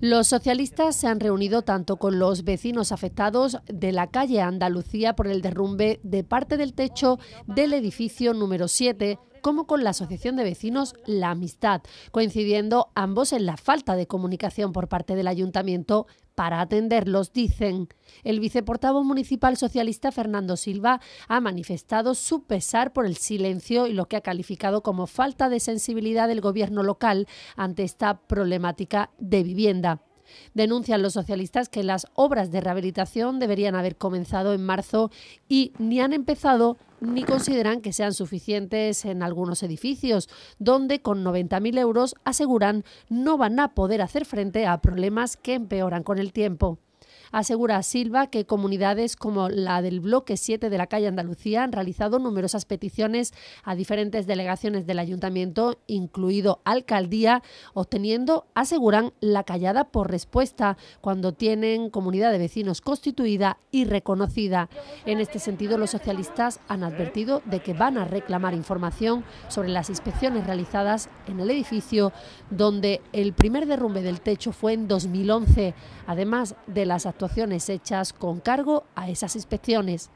Los socialistas se han reunido tanto con los vecinos afectados de la calle Andalucía por el derrumbe de parte del techo del edificio número 7 como con la Asociación de Vecinos La Amistad, coincidiendo ambos en la falta de comunicación por parte del ayuntamiento para atenderlos, dicen. El viceportavoz municipal socialista Fernando Silva ha manifestado su pesar por el silencio y lo que ha calificado como falta de sensibilidad del gobierno local ante esta problemática de vivienda. Denuncian los socialistas que las obras de rehabilitación deberían haber comenzado en marzo y ni han empezado ni consideran que sean suficientes en algunos edificios, donde con 90.000 euros aseguran no van a poder hacer frente a problemas que empeoran con el tiempo. Asegura Silva que comunidades como la del Bloque 7 de la calle Andalucía han realizado numerosas peticiones a diferentes delegaciones del ayuntamiento, incluido alcaldía, obteniendo, aseguran, la callada por respuesta cuando tienen comunidad de vecinos constituida y reconocida. En este sentido, los socialistas han advertido de que van a reclamar información sobre las inspecciones realizadas en el edificio donde el primer derrumbe del techo fue en 2011, además de las actividades actuaciones hechas con cargo a esas inspecciones.